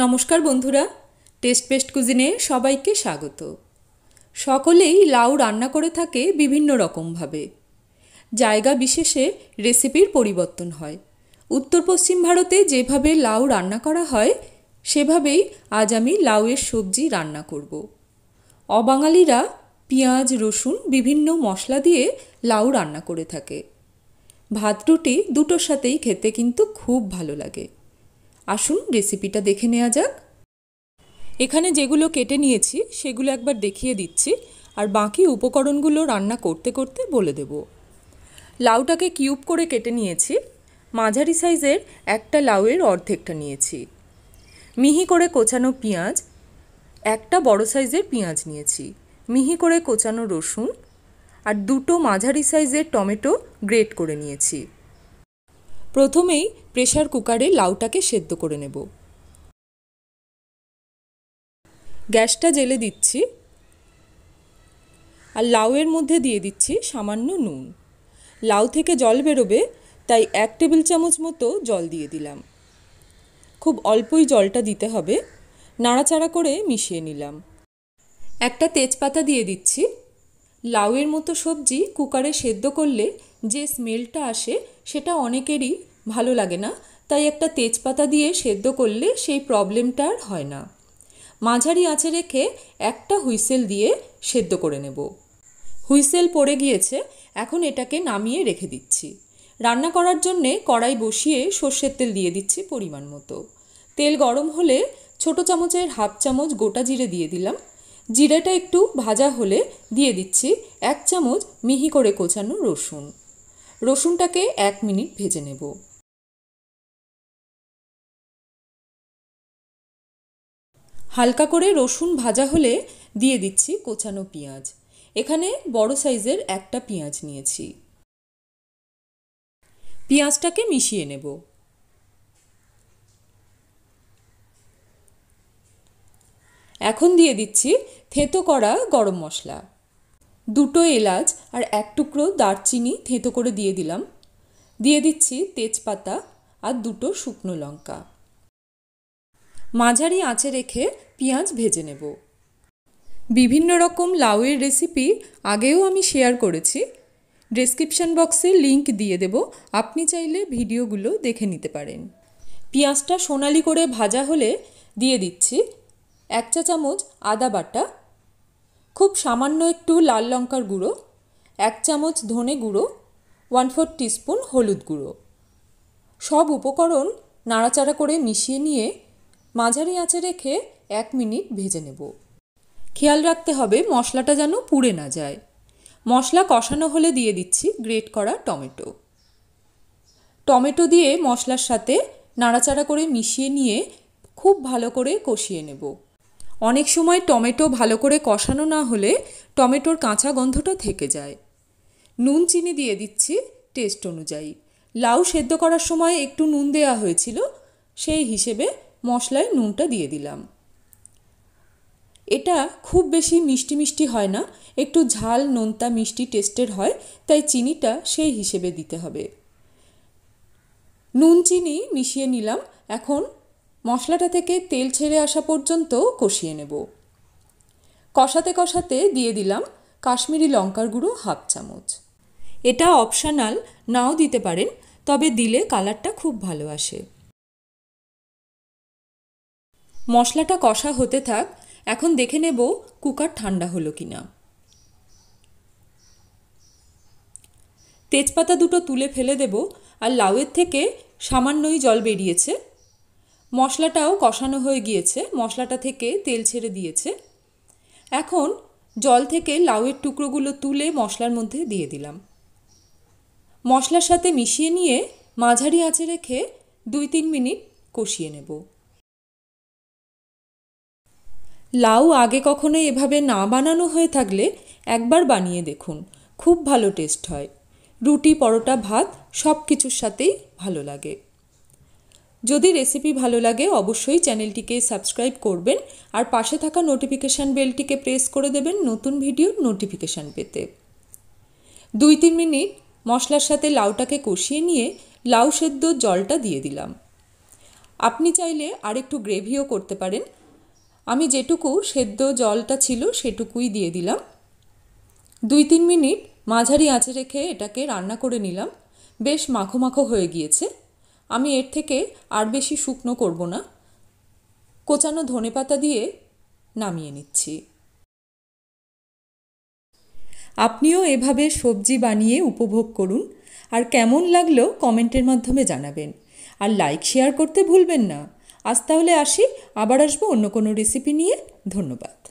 নমস্কার বন্ধুরা test paste কুজিনে সবাইকে স্বাগত সকলেই লাউ রান্না করে থাকে বিভিন্ন রকমভাবে জায়গা বিশেষে রেসিপির পরিবর্তন হয় উত্তর পশ্চিম ভারতে যেভাবে লাউ রান্না করা হয় সেভাবেই আজ আমি লাউয়ের সবজি রান্না করব অবাঙালিরা পেঁয়াজ রসুন বিভিন্ন মশলা দিয়ে লাউ রান্না করে থাকে ভাত রুটি দুটোর সাথেই খেতে কিন্তু খুব ভালো লাগে আসুন রেসিপিটা দেখে নেওয়া যাক এখানে যেগুলো কেটে নিয়েছি সেগুলো একবার দেখিয়ে দিচ্ছি আর বাকি উপকরণগুলো রান্না করতে করতে বলে দেব লাউটাকে কিউব করে কেটে নিয়েছি মাঝারি সাইজের একটা লাউয়ের অর্ধেকটা নিয়েছি মিহি করে কোচানো পেঁয়াজ একটা বড় সাইজের পেঁয়াজ নিয়েছি মিহি করে কোচানো রসুন আর দুটো মাঝারি সাইজের টমেটো গ্রেট করে নিয়েছি প্রথমেই প্রেশার কুকারে লাউটাকে সেদ্ধ করে নেব গ্যাসটা জেলে দিচ্ছি আর লাউয়ের মধ্যে দিয়ে দিচ্ছি সামান্য নুন লাউ থেকে জল বেরোবে তাই এক টেবিল চামচ মতো জল দিয়ে দিলাম খুব অল্পই জলটা দিতে হবে নাড়াচাড়া করে মিশিয়ে নিলাম একটা তেজপাতা দিয়ে দিচ্ছি লাউয়ের মতো সবজি কুকারে সেদ্ধ করলে যে স্মেলটা আসে সেটা অনেকেরই ভালো লাগে না তাই একটা তেজপাতা দিয়ে সেদ্ধ করলে সেই প্রবলেমটা আর হয় না মাঝারি আঁচে রেখে একটা হুইসেল দিয়ে সেদ্ধ করে নেব হুইসেল পড়ে গিয়েছে এখন এটাকে নামিয়ে রেখে দিচ্ছি রান্না করার জন্যে কড়াই বসিয়ে সর্ষের তেল দিয়ে দিচ্ছি পরিমাণ মতো তেল গরম হলে ছোট চামচের হাফ চামচ গোটা জিরে দিয়ে দিলাম জিরেটা একটু ভাজা হলে দিয়ে দিচ্ছি এক চামচ মিহি করে কোচানো রসুন রসুনটাকে এক মিনিট ভেজে নেব হালকা করে রসুন ভাজা হলে দিয়ে দিচ্ছি কোচানো পেঁয়াজ এখানে বড় সাইজের একটা পেঁয়াজ নিয়েছি পেঁয়াজটাকে মিশিয়ে নেব এখন দিয়ে দিচ্ছি থেতো করা গরম মশলা দুটো এলাচ আর এক টুকরো দারচিনি থেঁতো করে দিয়ে দিলাম দিয়ে দিচ্ছি তেজপাতা আর দুটো শুকনো লঙ্কা মাঝারি আঁচে রেখে পেঁয়াজ ভেজে নেব বিভিন্ন রকম লাউয়ের রেসিপি আগেও আমি শেয়ার করেছি ডেসক্রিপশন বক্সে লিংক দিয়ে দেব আপনি চাইলে ভিডিওগুলো দেখে নিতে পারেন পেঁয়াজটা সোনালি করে ভাজা হলে দিয়ে দিচ্ছি এক চা চামচ আদা বাটা খুব সামান্য একটু লাল লঙ্কার গুঁড়ো এক চামচ ধনে গুঁড়ো ওয়ান ফোর টিস্পুন হলুদ গুঁড়ো সব উপকরণ নাড়াচাড়া করে মিশিয়ে নিয়ে মাঝারি আঁচে রেখে এক মিনিট ভেজে নেব খেয়াল রাখতে হবে মশলাটা যেন পুড়ে না যায় মশলা কষানো হলে দিয়ে দিচ্ছি গ্রেট করা টমেটো টমেটো দিয়ে মশলার সাথে নাড়াচাড়া করে মিশিয়ে নিয়ে খুব ভালো করে কষিয়ে নেব অনেক সময় টমেটো ভালো করে কষানো না হলে টমেটোর কাঁচা গন্ধটা থেকে যায় নুন চিনি দিয়ে দিচ্ছি টেস্ট অনুযায়ী লাউ সেদ্ধ করার সময় একটু নুন দেয়া হয়েছিল সেই হিসেবে মশলায় নুনটা দিয়ে দিলাম এটা খুব বেশি মিষ্টি মিষ্টি হয় না একটু ঝাল নোনতা মিষ্টি টেস্টের হয় তাই চিনিটা সেই হিসেবে দিতে হবে নুন চিনি মিশিয়ে নিলাম এখন মশলাটা থেকে তেল ছেড়ে আসা পর্যন্ত কষিয়ে নেব কষাতে কষাতে দিয়ে দিলাম কাশ্মীরি লঙ্কার গুঁড়ো হাফ চামচ এটা অপশানাল নাও দিতে পারেন তবে দিলে কালারটা খুব ভালো আসে মশলাটা কষা হতে থাক এখন দেখে নেব কুকার ঠান্ডা হলো কি না তেজপাতা দুটো তুলে ফেলে দেব আর লাউয়ের থেকে সামান্যই জল বেরিয়েছে মশলাটাও কষানো হয়ে গিয়েছে মশলাটা থেকে তেল ছেড়ে দিয়েছে এখন জল থেকে লাউয়ের টুকরোগুলো তুলে মশলার মধ্যে দিয়ে দিলাম মশলার সাথে মিশিয়ে নিয়ে মাঝারি আঁচে রেখে দুই তিন মিনিট কষিয়ে নেব লাউ আগে কখনো এভাবে না বানানো হয়ে থাকলে একবার বানিয়ে দেখুন খুব ভালো টেস্ট হয় রুটি পরোটা ভাত সব কিছুর সাথেই ভালো লাগে যদি রেসিপি ভালো লাগে অবশ্যই চ্যানেলটিকে সাবস্ক্রাইব করবেন আর পাশে থাকা নোটিফিকেশান বেলটিকে প্রেস করে দেবেন নতুন ভিডিওর নোটিফিকেশান পেতে দুই তিন মিনিট মশলার সাথে লাউটাকে কষিয়ে নিয়ে লাউ সেদ্ধ জলটা দিয়ে দিলাম আপনি চাইলে আরেকটু গ্রেভিও করতে পারেন আমি যেটুকু সেদ্ধ জলটা ছিল সেটুকুই দিয়ে দিলাম দুই তিন মিনিট মাঝারি আঁচে রেখে এটাকে রান্না করে নিলাম বেশ মাখো মাখো হয়ে গিয়েছে আমি এর থেকে আর বেশি শুকনো করব না কোচানো ধনে পাতা দিয়ে নামিয়ে নিচ্ছি আপনিও এভাবে সবজি বানিয়ে উপভোগ করুন আর কেমন লাগলো কমেন্টের মাধ্যমে জানাবেন আর লাইক শেয়ার করতে ভুলবেন না আজ তাহলে আসি আবার আসবো অন্য কোনো রেসিপি নিয়ে ধন্যবাদ